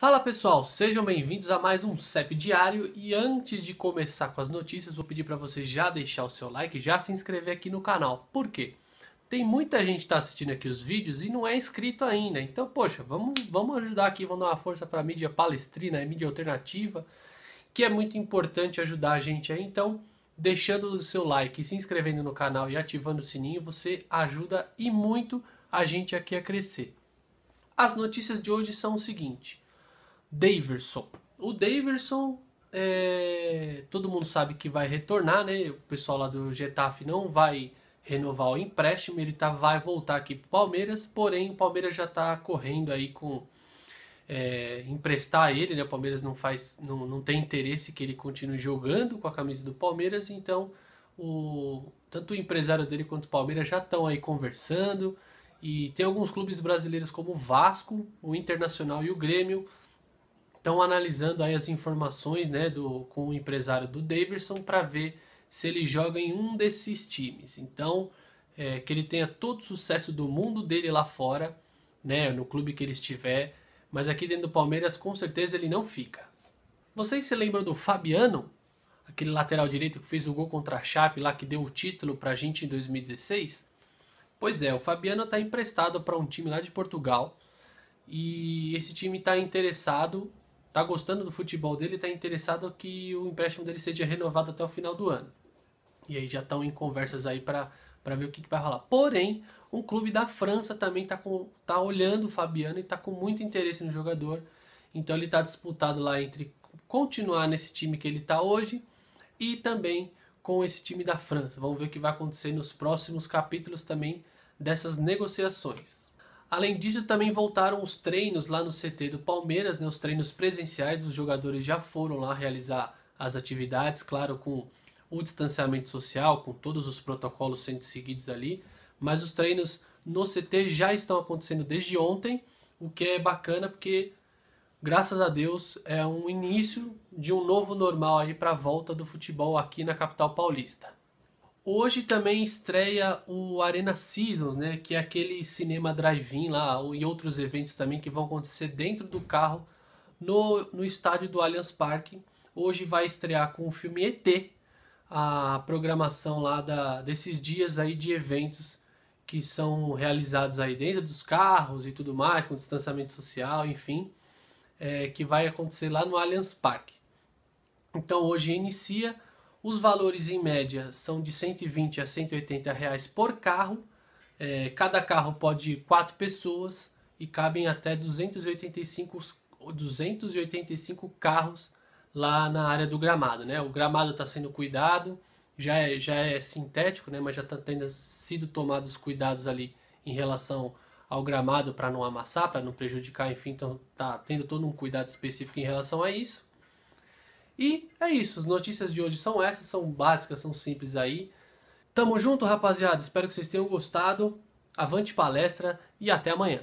Fala pessoal, sejam bem-vindos a mais um CEP Diário e antes de começar com as notícias, vou pedir para você já deixar o seu like, já se inscrever aqui no canal. Por quê? Tem muita gente que está assistindo aqui os vídeos e não é inscrito ainda. Então, poxa, vamos, vamos ajudar aqui, vamos dar uma força para a mídia palestrina, a mídia alternativa, que é muito importante ajudar a gente aí. Então, deixando o seu like, se inscrevendo no canal e ativando o sininho, você ajuda e muito a gente aqui a crescer. As notícias de hoje são o seguinte: Daverson. O Daverson, é, todo mundo sabe que vai retornar, né? O pessoal lá do Getafe não vai renovar o empréstimo, ele tá, vai voltar aqui para o Palmeiras, porém o Palmeiras já está correndo aí com é, emprestar ele, né? O Palmeiras não faz, não, não tem interesse que ele continue jogando com a camisa do Palmeiras, então o tanto o empresário dele quanto o Palmeiras já estão aí conversando e tem alguns clubes brasileiros como o Vasco, o Internacional e o Grêmio estão analisando aí as informações né, do, com o empresário do Davidson para ver se ele joga em um desses times. Então, é, que ele tenha todo o sucesso do mundo dele lá fora, né, no clube que ele estiver, mas aqui dentro do Palmeiras com certeza ele não fica. Vocês se lembram do Fabiano? Aquele lateral direito que fez o gol contra a Chape lá que deu o título para a gente em 2016? Pois é, o Fabiano está emprestado para um time lá de Portugal e esse time está interessado tá gostando do futebol dele, tá interessado que o empréstimo dele seja renovado até o final do ano. E aí já estão em conversas aí para ver o que, que, vai rolar. Porém, um clube da França também tá, com, tá olhando o Fabiano e tá com muito interesse no jogador. Então ele tá disputado lá entre continuar nesse time que ele tá hoje e também com esse time da França. Vamos ver o que vai acontecer nos próximos capítulos também dessas negociações. Além disso, também voltaram os treinos lá no CT do Palmeiras, né, os treinos presenciais, os jogadores já foram lá realizar as atividades, claro, com o distanciamento social, com todos os protocolos sendo seguidos ali, mas os treinos no CT já estão acontecendo desde ontem, o que é bacana porque graças a Deus é um início de um novo normal aí para a volta do futebol aqui na capital paulista. Hoje também estreia o Arena Seasons, né? Que é aquele cinema drive-in lá e outros eventos também que vão acontecer dentro do carro no, no estádio do Allianz Parque. Hoje vai estrear com o filme ET, a programação lá da, desses dias aí de eventos que são realizados aí dentro dos carros e tudo mais, com distanciamento social, enfim, é, que vai acontecer lá no Allianz Parque. Então hoje inicia os valores em média são de 120 a 180 reais por carro. É, cada carro pode ir 4 pessoas e cabem até 285, 285 carros lá na área do gramado. Né? O gramado está sendo cuidado, já é, já é sintético, né? mas já está tendo sido tomados cuidados ali em relação ao gramado para não amassar, para não prejudicar, enfim, então está tendo todo um cuidado específico em relação a isso. E é isso, as notícias de hoje são essas, são básicas, são simples aí. Tamo junto, rapaziada. Espero que vocês tenham gostado. Avante palestra e até amanhã.